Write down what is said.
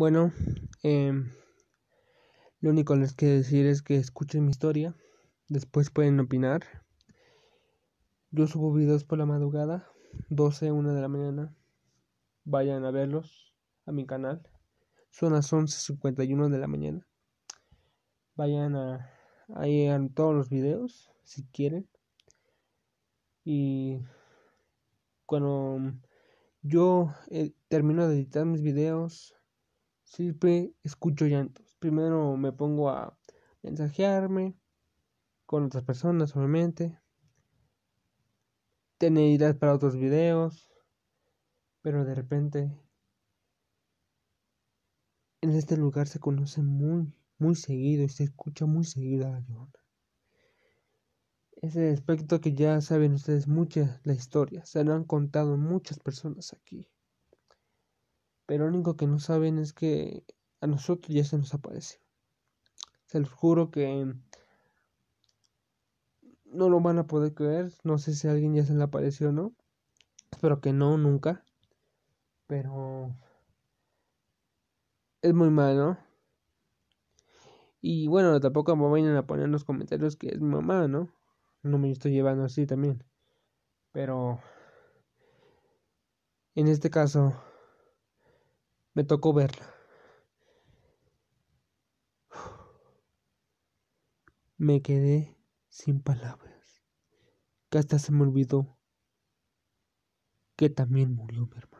Bueno, em, lo único que les quiero decir es que escuchen mi historia. Después pueden opinar. Yo subo videos por la madrugada, 12, 1 de la mañana. Vayan a verlos a mi canal. Son las 11.51 de la mañana. Vayan a, ahí a todos los videos si quieren. Y cuando yo eh, termino de editar mis videos, siempre escucho llantos. Primero me pongo a mensajearme con otras personas, obviamente. Tener ideas para otros videos. Pero de repente, en este lugar se conoce muy, muy seguido y se escucha muy seguido a la llorona. Ese aspecto que ya saben ustedes muchas la historia, se lo han contado muchas personas aquí. Pero lo único que no saben es que a nosotros ya se nos aparece. Se los juro que no lo van a poder creer. No sé si a alguien ya se le apareció o no. Espero que no, nunca. Pero es muy malo. Y bueno, tampoco me vayan a poner en los comentarios que es mi mamá, ¿no? No me estoy llevando así también. Pero en este caso me tocó verla. Me quedé sin palabras. Casta hasta se me olvidó que también murió mi hermano.